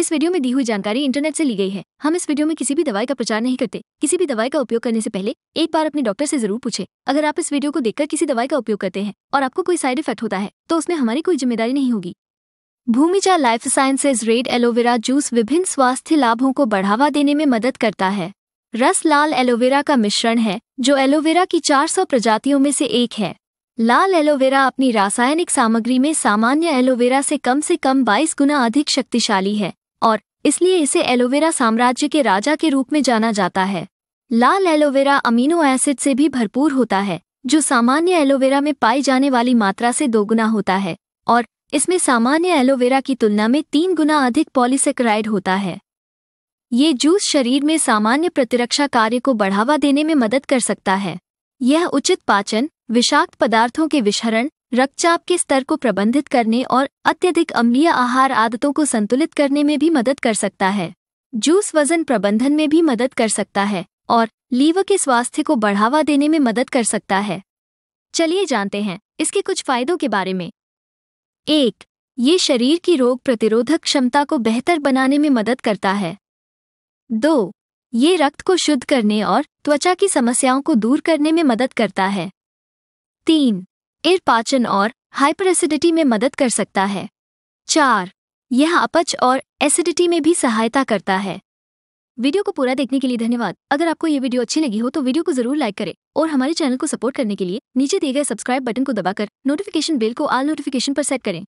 इस वीडियो में दी हुई जानकारी इंटरनेट से ली गई है हम इस वीडियो में किसी भी दवाई का प्रचार नहीं करते किसी भी दवाई का उपयोग करने से पहले एक बार अपने डॉक्टर से जरूर पूछे अगर आप इस वीडियो को देखकर किसी दवाई का उपयोग करते हैं और आपको कोई साइड इफेक्ट होता है तो उसमें हमारी कोई जिम्मेदारी नहीं होगी Bhumija life sciences red aloe vera juice विभिन्न स्वास्थ्य लाभों को बढ़ावा देने में मदद करता है रस लाल एलोवेरा का मिश्रण है जो एलोवेरा की चार प्रजातियों में से एक है लाल एलोवेरा अपनी रासायनिक सामग्री में सामान्य एलोवेरा से कम से कम 22 गुना अधिक शक्तिशाली है और इसलिए इसे एलोवेरा साम्राज्य के राजा के रूप में जाना जाता है लाल एलोवेरा अमीनो एसिड से भी भरपूर होता है जो सामान्य एलोवेरा में पाई जाने वाली मात्रा से दोगुना होता है और इसमें सामान्य एलोवेरा की तुलना में तीन गुना अधिक पॉलीसेक्राइड होता है ये जूस शरीर में सामान्य प्रतिरक्षा कार्य को बढ़ावा देने में मदद कर सकता है यह उचित पाचन विषाक्त पदार्थों के विषहरण रक्तचाप के स्तर को प्रबंधित करने और अत्यधिक अम्लीय आहार आदतों को संतुलित करने में भी मदद कर सकता है जूस वजन प्रबंधन में भी मदद कर सकता है और लीवर के स्वास्थ्य को बढ़ावा देने में मदद कर सकता है चलिए जानते हैं इसके कुछ फायदों के बारे में एक ये शरीर की रोग प्रतिरोधक क्षमता को बेहतर बनाने में मदद करता है दो ये रक्त को शुद्ध करने और त्वचा की समस्याओं को दूर करने में मदद करता है तीन एयर पाचन और हाइपर एसिडिटी में मदद कर सकता है चार यह अपच और एसिडिटी में भी सहायता करता है वीडियो को पूरा देखने के लिए धन्यवाद अगर आपको ये वीडियो अच्छी लगी हो तो वीडियो को जरूर लाइक करें और हमारे चैनल को सपोर्ट करने के लिए नीचे दिए गए सब्सक्राइब बटन को दबाकर नोटिफिकेशन बेल को आल नोटिफिकेशन पर सेट करें